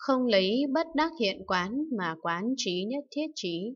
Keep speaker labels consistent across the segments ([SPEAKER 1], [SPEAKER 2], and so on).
[SPEAKER 1] không lấy bất đắc hiện quán mà quán trí nhất thiết trí.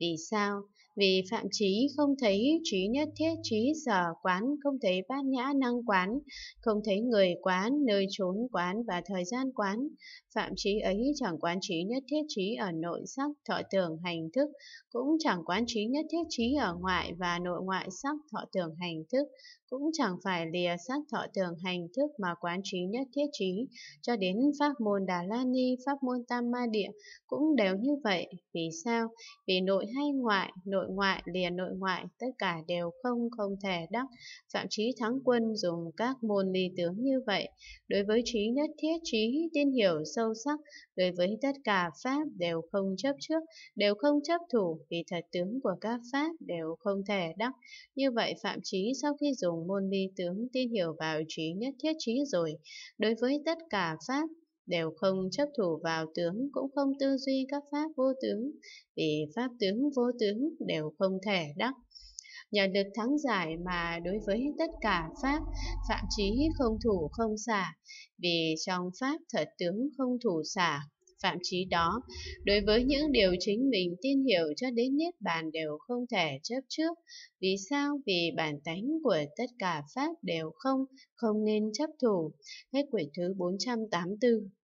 [SPEAKER 1] Vì sao? Vì phạm trí không thấy trí nhất thiết trí sở quán, không thấy bát nhã năng quán, không thấy người quán, nơi trốn quán và thời gian quán. Phạm trí ấy chẳng quán trí nhất thiết trí ở nội sắc, thọ tưởng, hành thức, cũng chẳng quán trí nhất thiết trí ở ngoại và nội ngoại sắc, thọ tưởng, hành thức, cũng chẳng phải lìa sắc, thọ tưởng, hành thức mà quán trí nhất thiết trí, cho đến pháp môn Đà La Ni thi pháp môn tam ma địa cũng đều như vậy. Vì sao? Vì nội hay ngoại, nội ngoại liền nội ngoại, tất cả đều không không thể đắc. Phạm trí thắng quân dùng các môn ly tướng như vậy. Đối với trí nhất thiết trí, tin hiểu sâu sắc, đối với tất cả pháp đều không chấp trước, đều không chấp thủ, vì thật tướng của các pháp đều không thể đắc. Như vậy Phạm trí sau khi dùng môn ly tướng tin hiểu vào trí nhất thiết trí rồi, đối với tất cả pháp đều không chấp thủ vào tướng cũng không tư duy các pháp vô tướng, vì pháp tướng vô tướng đều không thể đắc. Nhờ được thắng giải mà đối với tất cả pháp, phạm trí không thủ không xả, vì trong pháp thật tướng không thủ xả Phạm trí đó, đối với những điều chính mình tin hiểu cho đến Niết Bàn đều không thể chấp trước. Vì sao? Vì bản tánh của tất cả Pháp đều không, không nên chấp thủ. Hết quyển thứ 484